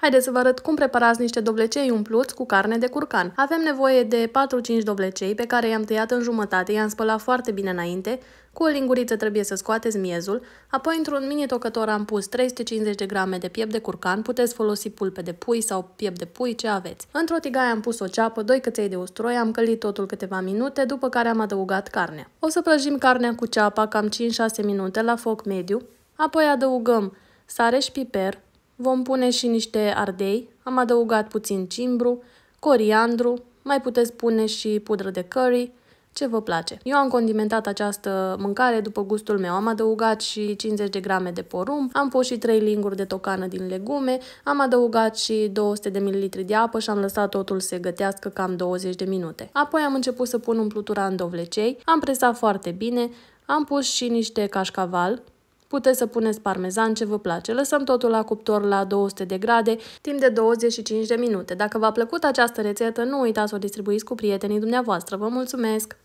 Haideți să vă arăt cum preparați niște doblecei umpluți cu carne de curcan. Avem nevoie de 4-5 doblecei pe care i-am tăiat în jumătate, i-am spălat foarte bine înainte, cu o linguriță trebuie să scoateți miezul, apoi într-un mini tocător am pus 350 de grame de piept de curcan, puteți folosi pulpe de pui sau piept de pui, ce aveți. Într-o tigaie am pus o ceapă, 2 căței de usturoi, am călit totul câteva minute, după care am adăugat carnea. O să prăjim carnea cu ceapa cam 5-6 minute la foc mediu, apoi adăugăm sare și piper, Vom pune și niște ardei, am adăugat puțin cimbru, coriandru, mai puteți pune și pudră de curry, ce vă place. Eu am condimentat această mâncare după gustul meu. Am adăugat și 50 de grame de porumb, am pus și 3 linguri de tocană din legume, am adăugat și 200 de ml de apă și am lăsat totul să gătească cam 20 de minute. Apoi am început să pun umplutura în dovlecei, am presat foarte bine, am pus și niște cașcaval, Puteți să puneți parmezan ce vă place. Lăsăm totul la cuptor la 200 de grade timp de 25 de minute. Dacă v-a plăcut această rețetă, nu uitați să o distribuiți cu prietenii dumneavoastră. Vă mulțumesc!